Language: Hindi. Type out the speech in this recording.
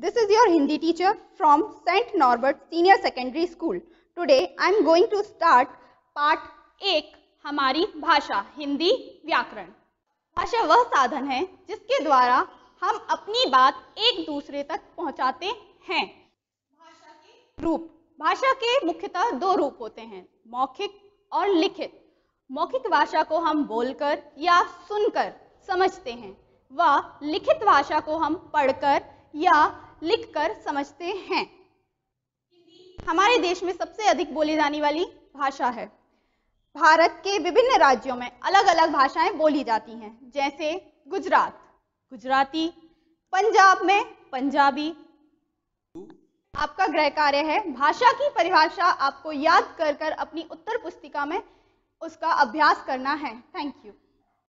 This is your Hindi teacher from St. Norbert Senior Secondary School. Today I am going to start part 1 हमारी भाषा हिंदी व्याकरण भाषा वह साधन है जिसके द्वारा हम अपनी बात एक दूसरे तक पहुंचाते हैं भाषा के रूप भाषा के मुख्यतः दो रूप होते हैं मौखिक और लिखित मौखिक भाषा को हम बोलकर या सुनकर समझते हैं व लिखित भाषा को हम पढ़कर या लिख कर समझते हैं हमारे देश में सबसे अधिक बोली जाने वाली भाषा है भारत के विभिन्न राज्यों में अलग अलग भाषाएं बोली जाती हैं जैसे गुजरात गुजराती पंजाब में पंजाबी आपका ग्रह कार्य है भाषा की परिभाषा आपको याद कर कर अपनी उत्तर पुस्तिका में उसका अभ्यास करना है थैंक यू